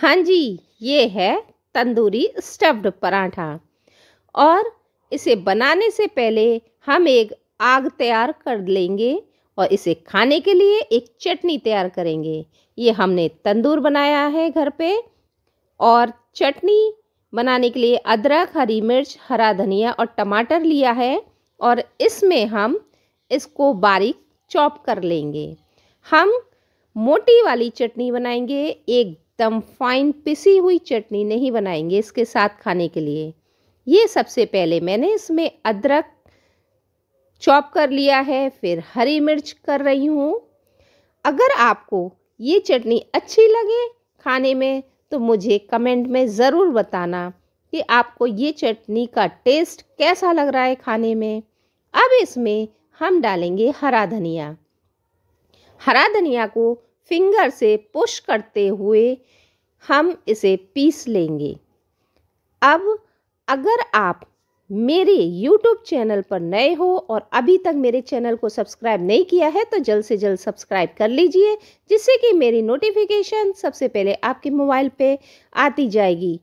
हाँ जी ये है तंदूरी स्टफ्ड पराठा और इसे बनाने से पहले हम एक आग तैयार कर लेंगे और इसे खाने के लिए एक चटनी तैयार करेंगे ये हमने तंदूर बनाया है घर पे और चटनी बनाने के लिए अदरक हरी मिर्च हरा धनिया और टमाटर लिया है और इसमें हम इसको बारीक चॉप कर लेंगे हम मोटी वाली चटनी बनाएंगे एक एकदम फाइन पिसी हुई चटनी नहीं बनाएंगे इसके साथ खाने के लिए ये सबसे पहले मैंने इसमें अदरक चॉप कर लिया है फिर हरी मिर्च कर रही हूँ अगर आपको ये चटनी अच्छी लगे खाने में तो मुझे कमेंट में ज़रूर बताना कि आपको ये चटनी का टेस्ट कैसा लग रहा है खाने में अब इसमें हम डालेंगे हरा धनिया हरा धनिया को फिंगर से पुश करते हुए हम इसे पीस लेंगे अब अगर आप मेरे YouTube चैनल पर नए हो और अभी तक मेरे चैनल को सब्सक्राइब नहीं किया है तो जल्द से जल्द सब्सक्राइब कर लीजिए जिससे कि मेरी नोटिफिकेशन सबसे पहले आपके मोबाइल पे आती जाएगी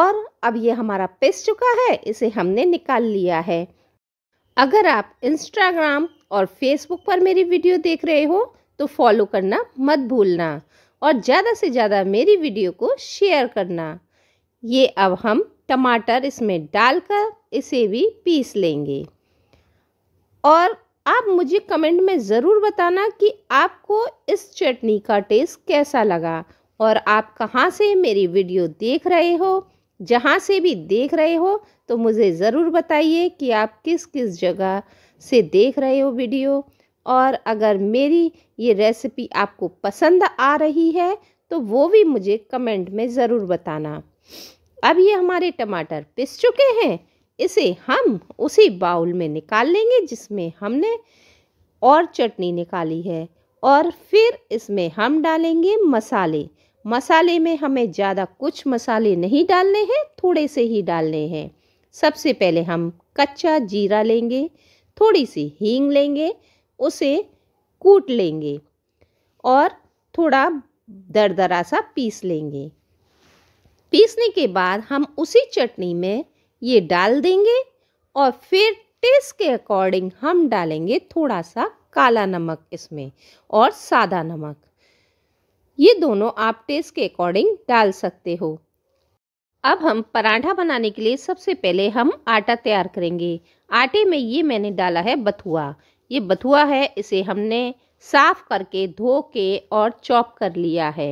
और अब ये हमारा पिस चुका है इसे हमने निकाल लिया है अगर आप इंस्टाग्राम और फेसबुक पर मेरी वीडियो देख रहे हो तो फॉलो करना मत भूलना और ज़्यादा से ज़्यादा मेरी वीडियो को शेयर करना ये अब हम टमाटर इसमें डालकर इसे भी पीस लेंगे और आप मुझे कमेंट में ज़रूर बताना कि आपको इस चटनी का टेस्ट कैसा लगा और आप कहाँ से मेरी वीडियो देख रहे हो जहाँ से भी देख रहे हो तो मुझे ज़रूर बताइए कि आप किस किस जगह से देख रहे हो वीडियो और अगर मेरी ये रेसिपी आपको पसंद आ रही है तो वो भी मुझे कमेंट में ज़रूर बताना अब ये हमारे टमाटर पिस चुके हैं इसे हम उसी बाउल में निकाल लेंगे जिसमें हमने और चटनी निकाली है और फिर इसमें हम डालेंगे मसाले मसाले में हमें ज़्यादा कुछ मसाले नहीं डालने हैं थोड़े से ही डालने हैं सबसे पहले हम कच्चा जीरा लेंगे थोड़ी सी हींग लेंगे उसे कूट लेंगे और थोड़ा दरदरा सा पीस लेंगे पीसने के बाद हम उसी चटनी में ये डाल देंगे और फिर टेस्ट के अकॉर्डिंग हम डालेंगे थोड़ा सा काला नमक इसमें और सादा नमक ये दोनों आप टेस्ट के अकॉर्डिंग डाल सकते हो अब हम पराठा बनाने के लिए सबसे पहले हम आटा तैयार करेंगे आटे में ये मैंने डाला है बथुआ ये बथुआ है इसे हमने साफ़ करके धो के और चॉप कर लिया है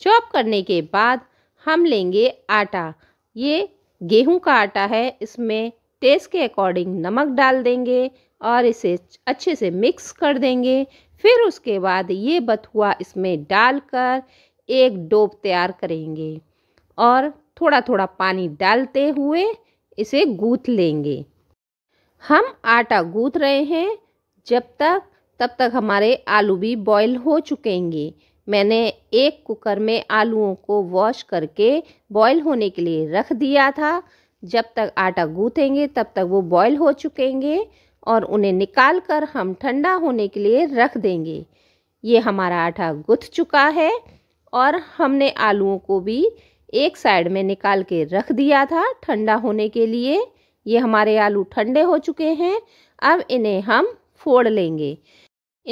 चॉप करने के बाद हम लेंगे आटा ये गेहूं का आटा है इसमें टेस्ट के अकॉर्डिंग नमक डाल देंगे और इसे अच्छे से मिक्स कर देंगे फिर उसके बाद ये बथुआ इसमें डालकर एक डोब तैयार करेंगे और थोड़ा थोड़ा पानी डालते हुए इसे गूथ लेंगे हम आटा गूथ रहे हैं जब तक तब तक हमारे आलू भी बॉईल हो चुकेंगे मैंने एक कुकर में आलूओं को वॉश करके बॉईल होने के लिए रख दिया था जब तक आटा गूँथेंगे तब तक वो बॉईल हो चुकेंगे और उन्हें निकाल कर हम ठंडा होने के लिए रख देंगे ये हमारा आटा गुथ चुका है और हमने आलूओं को भी एक साइड में निकाल के रख दिया था ठंडा होने के लिए ये हमारे आलू ठंडे हो चुके हैं अब इन्हें हम फोड़ लेंगे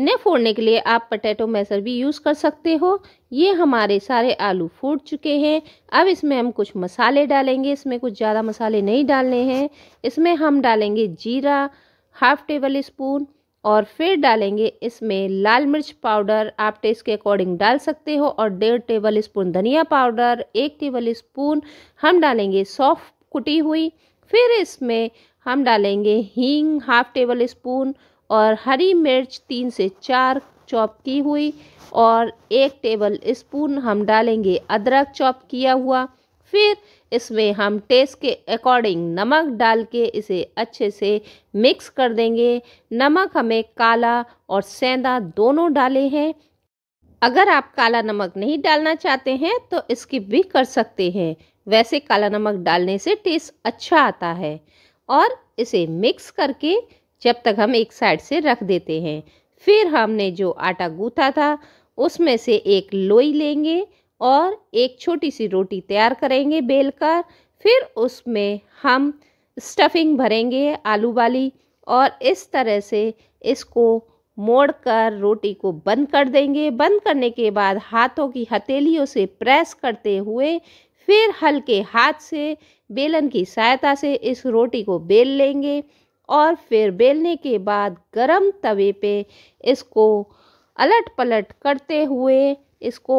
इन्हें फोड़ने के लिए आप पटेटो मैसर भी यूज़ कर सकते हो ये हमारे सारे आलू फूट चुके हैं अब इसमें हम कुछ मसाले डालेंगे इसमें कुछ ज़्यादा मसाले नहीं डालने हैं इसमें हम डालेंगे जीरा हाफ टेबल स्पून और फिर डालेंगे इसमें लाल मिर्च पाउडर आप टेस्ट के अकॉर्डिंग डाल सकते हो और डेढ़ टेबल स्पून धनिया पाउडर एक टेबल स्पून हम डालेंगे सौफ कुटी हुई फिर इसमें हम डालेंगे हींग हाफ टेबल स्पून और हरी मिर्च तीन से चार चॉप की हुई और एक टेबल स्पून हम डालेंगे अदरक चॉप किया हुआ फिर इसमें हम टेस्ट के अकॉर्डिंग नमक डाल के इसे अच्छे से मिक्स कर देंगे नमक हमें काला और सेंधा दोनों डाले हैं अगर आप काला नमक नहीं डालना चाहते हैं तो इसकी भी कर सकते हैं वैसे काला नमक डालने से टेस्ट अच्छा आता है और इसे मिक्स करके जब तक हम एक साइड से रख देते हैं फिर हमने जो आटा गूथा था उसमें से एक लोई लेंगे और एक छोटी सी रोटी तैयार करेंगे बेलकर फिर उसमें हम स्टफिंग भरेंगे आलू वाली और इस तरह से इसको मोड़कर रोटी को बंद कर देंगे बंद करने के बाद हाथों की हथेलियों से प्रेस करते हुए फिर हल्के हाथ से बेलन की सहायता से इस रोटी को बेल लेंगे और फिर बेलने के बाद गरम तवे पे इसको अलट पलट करते हुए इसको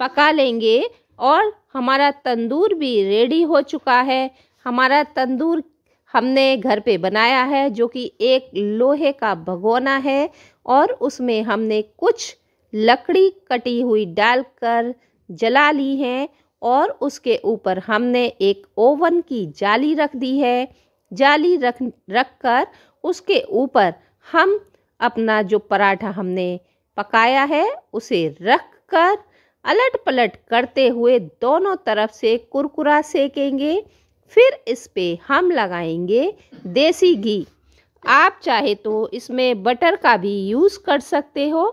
पका लेंगे और हमारा तंदूर भी रेडी हो चुका है हमारा तंदूर हमने घर पे बनाया है जो कि एक लोहे का भगोना है और उसमें हमने कुछ लकड़ी कटी हुई डालकर जला ली है और उसके ऊपर हमने एक ओवन की जाली रख दी है जाली रख रख कर उसके ऊपर हम अपना जो पराठा हमने पकाया है उसे रख कर अलट पलट करते हुए दोनों तरफ से कुरकुरा सेकेंगे फिर इस पे हम लगाएंगे देसी घी आप चाहे तो इसमें बटर का भी यूज़ कर सकते हो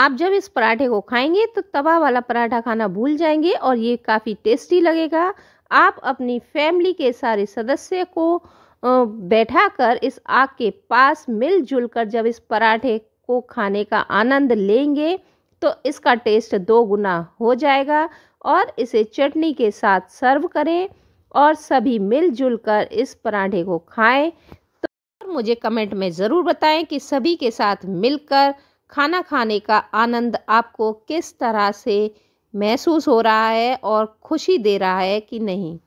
आप जब इस पराठे को खाएंगे तो तवा वाला पराठा खाना भूल जाएंगे और ये काफ़ी टेस्टी लगेगा आप अपनी फैमिली के सारे सदस्य को बैठा कर इस आग के पास मिलजुल कर जब इस पराठे को खाने का आनंद लेंगे तो इसका टेस्ट दो गुना हो जाएगा और इसे चटनी के साथ सर्व करें और सभी मिलजुल कर इस पराठे को खाएं तो मुझे कमेंट में ज़रूर बताएं कि सभी के साथ मिलकर खाना खाने का आनंद आपको किस तरह से महसूस हो रहा है और खुशी दे रहा है कि नहीं